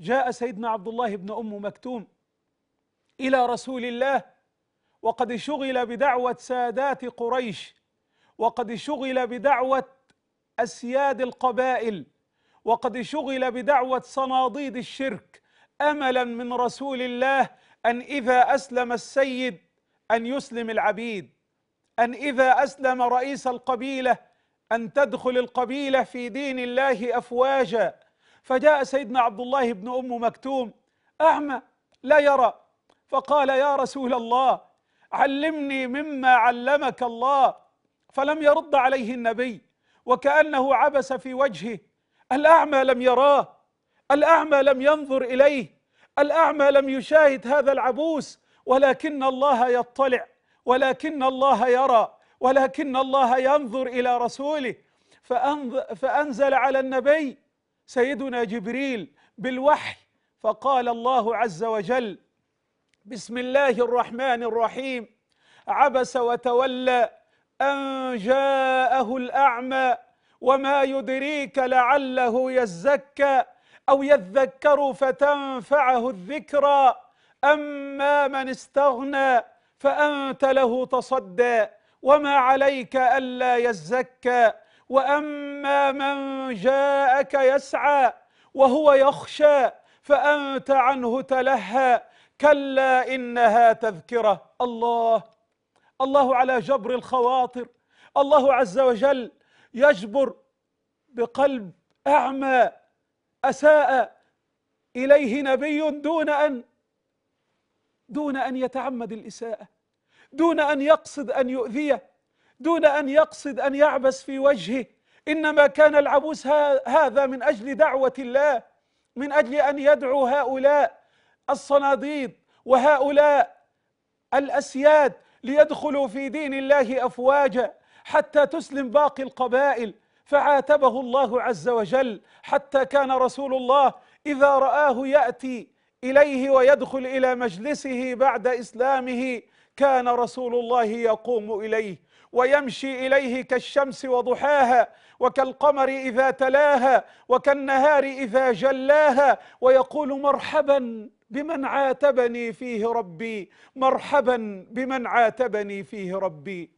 جاء سيدنا عبد الله بن أم مكتوم إلى رسول الله وقد شغل بدعوة سادات قريش وقد شغل بدعوة أسياد القبائل وقد شغل بدعوة صناديد الشرك أملا من رسول الله أن إذا أسلم السيد أن يسلم العبيد أن إذا أسلم رئيس القبيلة أن تدخل القبيلة في دين الله أفواجاً فجاء سيدنا عبد الله بن ام مكتوم اعمى لا يرى فقال يا رسول الله علمني مما علمك الله فلم يرد عليه النبي وكانه عبس في وجهه الاعمى لم يراه الاعمى لم ينظر اليه الاعمى لم يشاهد هذا العبوس ولكن الله يطلع ولكن الله يرى ولكن الله ينظر الى رسوله فأنزل على النبي سيدنا جبريل بالوحي فقال الله عز وجل بسم الله الرحمن الرحيم عبس وتولى أن جاءه الأعمى وما يدريك لعله يزكى أو يذكر فتنفعه الذكرى أما من استغنى فأنت له تصدى وما عليك ألا يزكى واما من جاءك يسعى وهو يخشى فانت عنه تلهى كلا انها تذكره الله الله على جبر الخواطر الله عز وجل يجبر بقلب اعمى اساء اليه نبي دون ان دون ان يتعمد الاساءه دون ان يقصد ان يؤذيه دون ان يقصد ان يعبس في وجهه انما كان العبوس هذا من اجل دعوه الله من اجل ان يدعو هؤلاء الصناديد وهؤلاء الاسياد ليدخلوا في دين الله افواجا حتى تسلم باقي القبائل فعاتبه الله عز وجل حتى كان رسول الله اذا راه ياتي اليه ويدخل الى مجلسه بعد اسلامه كان رسول الله يقوم اليه ويمشي إليه كالشمس وضحاها وكالقمر إذا تلاها وكالنهار إذا جلاها ويقول مرحبا بمن عاتبني فيه ربي مرحبا بمن عاتبني فيه ربي